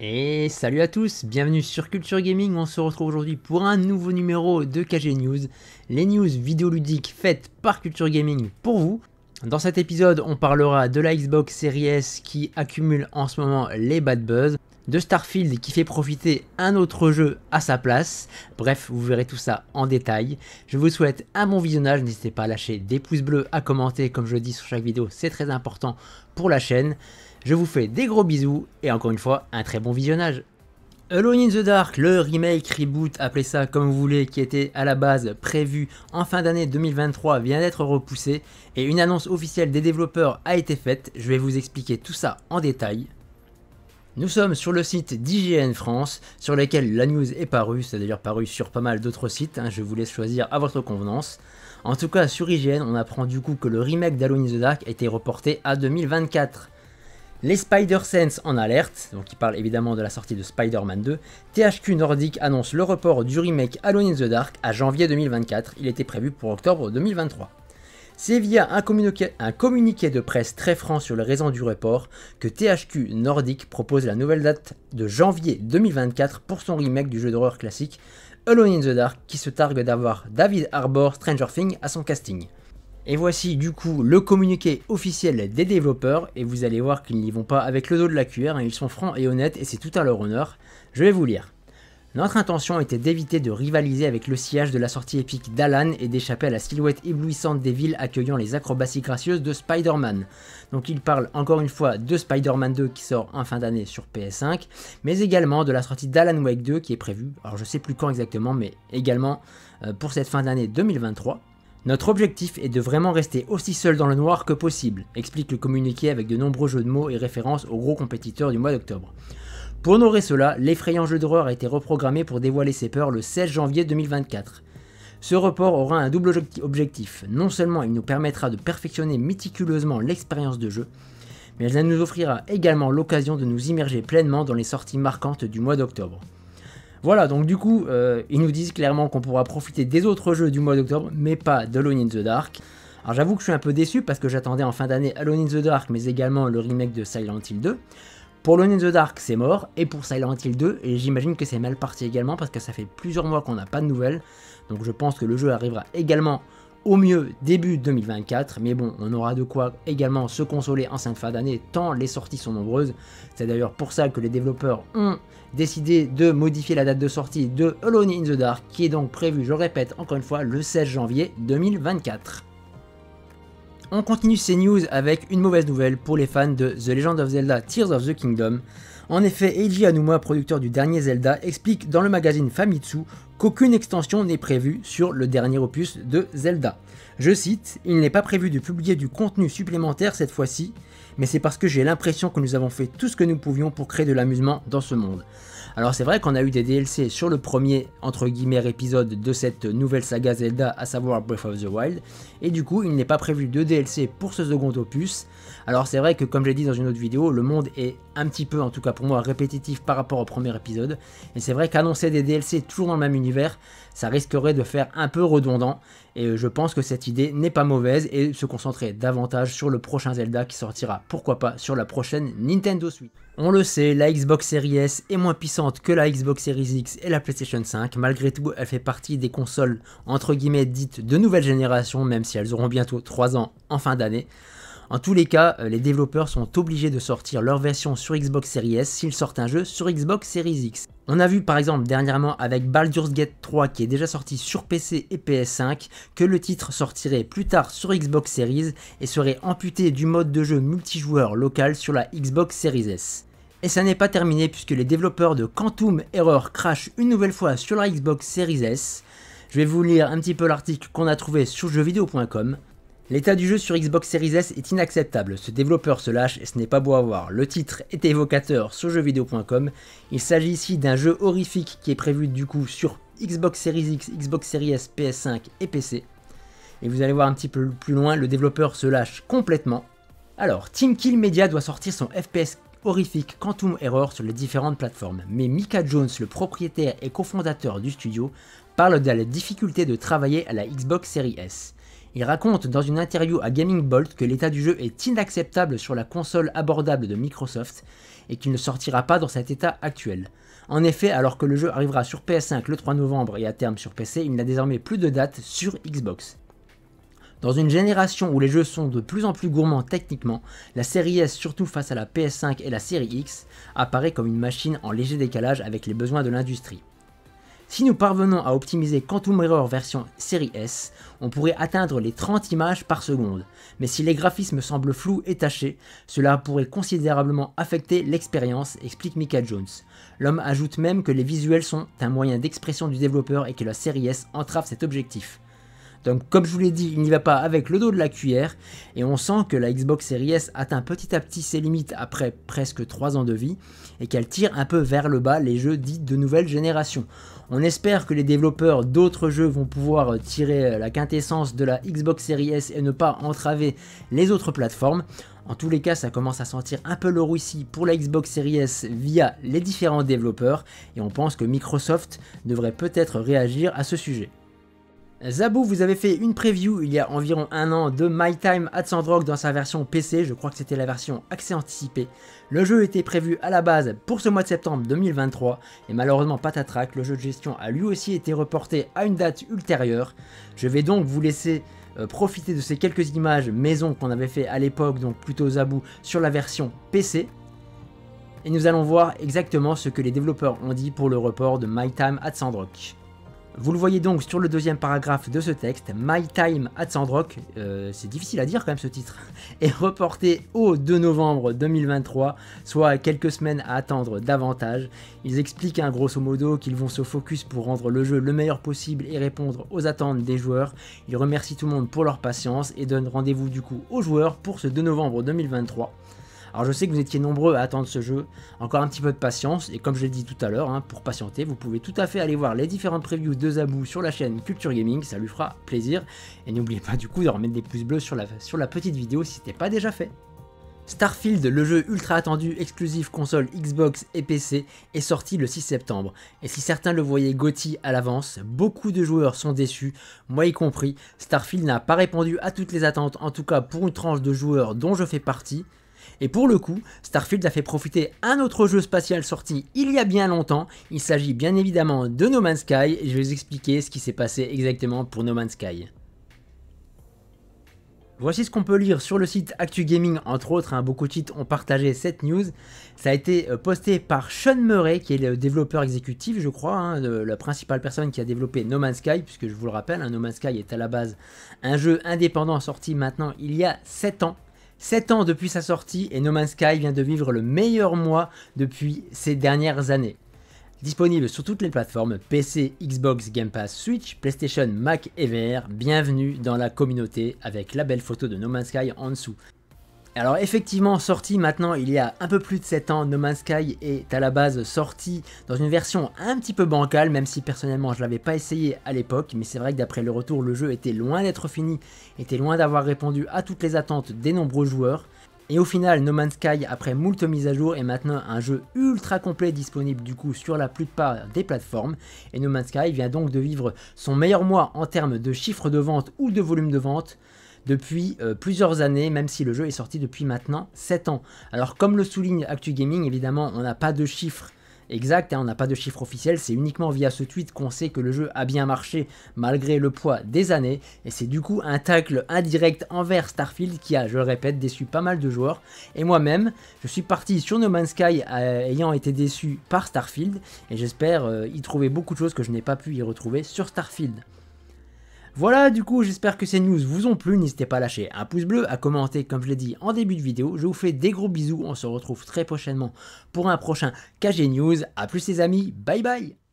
Et salut à tous, bienvenue sur Culture Gaming, on se retrouve aujourd'hui pour un nouveau numéro de KG News, les news vidéoludiques faites par Culture Gaming pour vous. Dans cet épisode, on parlera de la Xbox Series S qui accumule en ce moment les bad buzz, de Starfield qui fait profiter un autre jeu à sa place. Bref, vous verrez tout ça en détail. Je vous souhaite un bon visionnage, n'hésitez pas à lâcher des pouces bleus, à commenter comme je le dis sur chaque vidéo, c'est très important pour la chaîne. Je vous fais des gros bisous et encore une fois, un très bon visionnage. Alone in the Dark, le remake, reboot, appelez ça comme vous voulez, qui était à la base prévu en fin d'année 2023, vient d'être repoussé et une annonce officielle des développeurs a été faite. Je vais vous expliquer tout ça en détail. Nous sommes sur le site d'IGN France, sur lequel la news est parue, c'est d'ailleurs paru sur pas mal d'autres sites, hein, je vous laisse choisir à votre convenance. En tout cas, sur IGN, on apprend du coup que le remake d'Alone in the Dark a été reporté à 2024. Les Spider-Sense en alerte, donc il parle évidemment de la sortie de Spider-Man 2, THQ Nordic annonce le report du remake Alone in the Dark à janvier 2024, il était prévu pour octobre 2023. C'est via un communiqué, un communiqué, de presse très franc sur les raisons du report que THQ Nordic propose la nouvelle date de janvier 2024 pour son remake du jeu d'horreur classique Alone in the Dark qui se targue d'avoir David Harbour Stranger Things à son casting. Et voici du coup le communiqué officiel des développeurs, et vous allez voir qu'ils n'y vont pas avec le dos de la cuillère, hein. ils sont francs et honnêtes, et c'est tout à leur honneur. Je vais vous lire. Notre intention était d'éviter de rivaliser avec le sillage de la sortie épique d'Alan et d'échapper à la silhouette éblouissante des villes accueillant les acrobaties gracieuses de Spider-Man. Donc il parle encore une fois de Spider-Man 2 qui sort en fin d'année sur PS5, mais également de la sortie d'Alan Wake 2 qui est prévue, alors je sais plus quand exactement, mais également euh, pour cette fin d'année 2023. Notre objectif est de vraiment rester aussi seul dans le noir que possible, explique le communiqué avec de nombreux jeux de mots et références aux gros compétiteurs du mois d'octobre. Pour honorer cela, l'effrayant jeu d'horreur a été reprogrammé pour dévoiler ses peurs le 16 janvier 2024. Ce report aura un double objectif, non seulement il nous permettra de perfectionner méticuleusement l'expérience de jeu, mais elle nous offrira également l'occasion de nous immerger pleinement dans les sorties marquantes du mois d'octobre. Voilà, donc du coup, euh, ils nous disent clairement qu'on pourra profiter des autres jeux du mois d'octobre, mais pas de Alone in the Dark. Alors j'avoue que je suis un peu déçu parce que j'attendais en fin d'année Alone in the Dark, mais également le remake de Silent Hill 2. Pour Alone in the Dark, c'est mort, et pour Silent Hill 2, et j'imagine que c'est mal parti également parce que ça fait plusieurs mois qu'on n'a pas de nouvelles. Donc je pense que le jeu arrivera également au mieux début 2024, mais bon, on aura de quoi également se consoler en 5 fin d'année, tant les sorties sont nombreuses. C'est d'ailleurs pour ça que les développeurs ont décidé de modifier la date de sortie de Alone in the Dark, qui est donc prévue, je répète encore une fois, le 16 janvier 2024. On continue ces news avec une mauvaise nouvelle pour les fans de The Legend of Zelda Tears of the Kingdom. En effet, Eiji Anuma, producteur du dernier Zelda, explique dans le magazine Famitsu qu'aucune extension n'est prévue sur le dernier opus de Zelda. Je cite, Il n'est pas prévu de publier du contenu supplémentaire cette fois-ci, mais c'est parce que j'ai l'impression que nous avons fait tout ce que nous pouvions pour créer de l'amusement dans ce monde. Alors c'est vrai qu'on a eu des DLC sur le premier entre guillemets épisode de cette nouvelle saga Zelda, à savoir Breath of the Wild, et du coup il n'est pas prévu de DLC pour ce second opus. Alors c'est vrai que comme j'ai dit dans une autre vidéo, le monde est un petit peu, en tout cas pour moi, répétitif par rapport au premier épisode, et c'est vrai qu'annoncer des DLC toujours dans le même univers, ça risquerait de faire un peu redondant, et euh, je pense que cette idée n'est pas mauvaise et se concentrer davantage sur le prochain Zelda qui sortira, pourquoi pas, sur la prochaine Nintendo Switch. On le sait, la Xbox Series S est moins puissante que la Xbox Series X et la PlayStation 5. Malgré tout, elle fait partie des consoles entre guillemets dites de nouvelle génération, même si elles auront bientôt 3 ans en fin d'année. En tous les cas, euh, les développeurs sont obligés de sortir leur version sur Xbox Series S s'ils sortent un jeu sur Xbox Series X. On a vu par exemple dernièrement avec Baldur's Gate 3 qui est déjà sorti sur PC et PS5 que le titre sortirait plus tard sur Xbox Series et serait amputé du mode de jeu multijoueur local sur la Xbox Series S. Et ça n'est pas terminé puisque les développeurs de Quantum Error crashent une nouvelle fois sur la Xbox Series S. Je vais vous lire un petit peu l'article qu'on a trouvé sur jeuxvideo.com. L'état du jeu sur Xbox Series S est inacceptable, ce développeur se lâche et ce n'est pas beau à voir. Le titre est évocateur sur jeuxvideo.com, il s'agit ici d'un jeu horrifique qui est prévu du coup sur Xbox Series X, Xbox Series S, PS5 et PC. Et vous allez voir un petit peu plus loin, le développeur se lâche complètement. Alors, Team Kill Media doit sortir son FPS horrifique Quantum Error sur les différentes plateformes, mais Mika Jones, le propriétaire et cofondateur du studio, parle de la difficulté de travailler à la Xbox Series S. Il raconte dans une interview à Gaming Bolt que l'état du jeu est inacceptable sur la console abordable de Microsoft et qu'il ne sortira pas dans cet état actuel. En effet, alors que le jeu arrivera sur PS5 le 3 novembre et à terme sur PC, il n'a désormais plus de date sur Xbox. Dans une génération où les jeux sont de plus en plus gourmands techniquement, la série S surtout face à la PS5 et la série X apparaît comme une machine en léger décalage avec les besoins de l'industrie. Si nous parvenons à optimiser Quantum mirror version série S, on pourrait atteindre les 30 images par seconde, mais si les graphismes semblent flous et tachés, cela pourrait considérablement affecter l'expérience, explique Mika Jones. L'homme ajoute même que les visuels sont un moyen d'expression du développeur et que la série S entrave cet objectif. Donc comme je vous l'ai dit, il n'y va pas avec le dos de la cuillère et on sent que la Xbox Series S atteint petit à petit ses limites après presque 3 ans de vie et qu'elle tire un peu vers le bas les jeux dits de nouvelle génération. On espère que les développeurs d'autres jeux vont pouvoir tirer la quintessence de la Xbox Series S et ne pas entraver les autres plateformes. En tous les cas, ça commence à sentir un peu le ici pour la Xbox Series S via les différents développeurs et on pense que Microsoft devrait peut-être réagir à ce sujet. Zabou, vous avez fait une preview il y a environ un an de My Time at Sandrock dans sa version PC, je crois que c'était la version accès anticipé. Le jeu était prévu à la base pour ce mois de septembre 2023, et malheureusement patatrac, le jeu de gestion a lui aussi été reporté à une date ultérieure. Je vais donc vous laisser euh, profiter de ces quelques images maison qu'on avait fait à l'époque, donc plutôt Zabou, sur la version PC. Et nous allons voir exactement ce que les développeurs ont dit pour le report de My Time at Sandrock. Vous le voyez donc sur le deuxième paragraphe de ce texte, My Time at Sandrock, euh, c'est difficile à dire quand même ce titre, est reporté au 2 novembre 2023, soit quelques semaines à attendre davantage. Ils expliquent hein, grosso modo qu'ils vont se focus pour rendre le jeu le meilleur possible et répondre aux attentes des joueurs. Ils remercient tout le monde pour leur patience et donnent rendez-vous du coup aux joueurs pour ce 2 novembre 2023. Alors je sais que vous étiez nombreux à attendre ce jeu, encore un petit peu de patience, et comme je l'ai dit tout à l'heure, hein, pour patienter, vous pouvez tout à fait aller voir les différentes previews de Zabou sur la chaîne Culture Gaming, ça lui fera plaisir, et n'oubliez pas du coup de remettre des pouces bleus sur la, sur la petite vidéo si ce n'était pas déjà fait. Starfield, le jeu ultra attendu exclusif console Xbox et PC, est sorti le 6 septembre. Et si certains le voyaient Gotti à l'avance, beaucoup de joueurs sont déçus, moi y compris. Starfield n'a pas répondu à toutes les attentes, en tout cas pour une tranche de joueurs dont je fais partie. Et pour le coup, Starfield a fait profiter un autre jeu spatial sorti il y a bien longtemps. Il s'agit bien évidemment de No Man's Sky et je vais vous expliquer ce qui s'est passé exactement pour No Man's Sky. Voici ce qu'on peut lire sur le site ActuGaming entre autres, un hein, beaucoup de titres ont partagé cette news. Ça a été euh, posté par Sean Murray, qui est le développeur exécutif, je crois, hein, la principale personne qui a développé No Man's Sky, puisque je vous le rappelle, hein, No Man's Sky est à la base un jeu indépendant sorti maintenant il y a 7 ans, 7 ans depuis sa sortie et No Man's Sky vient de vivre le meilleur mois depuis ces dernières années. Disponible sur toutes les plateformes PC, Xbox, Game Pass, Switch, PlayStation, Mac et VR, bienvenue dans la communauté avec la belle photo de No Man's Sky en dessous. Alors effectivement, sorti maintenant il y a un peu plus de 7 ans, No Man's Sky est à la base sorti dans une version un petit peu bancale, même si personnellement je l'avais pas essayé à l'époque, mais c'est vrai que d'après le retour, le jeu était loin d'être fini, était loin d'avoir répondu à toutes les attentes des nombreux joueurs. Et au final, No Man's Sky, après moult mises à jour, est maintenant un jeu ultra complet disponible du coup sur la plupart des plateformes. Et No Man's Sky vient donc de vivre son meilleur mois en termes de chiffre de vente ou de volume de vente depuis euh, plusieurs années, même si le jeu est sorti depuis maintenant 7 ans. Alors comme le souligne ActuGaming évidemment, on n'a pas de chiffres exacts, hein, on n'a pas de chiffres officiels. c'est uniquement via ce tweet qu'on sait que le jeu a bien marché malgré le poids des années, et c'est du coup un tacle indirect envers Starfield qui a, je le répète, déçu pas mal de joueurs, et moi-même, je suis parti sur No Man's Sky euh, ayant été déçu par Starfield, et j'espère euh, y trouver beaucoup de choses que je n'ai pas pu y retrouver sur Starfield. Voilà, du coup, j'espère que ces news vous ont plu. N'hésitez pas à lâcher un pouce bleu, à commenter, comme je l'ai dit en début de vidéo. Je vous fais des gros bisous. On se retrouve très prochainement pour un prochain KG News. à plus, les amis. Bye bye.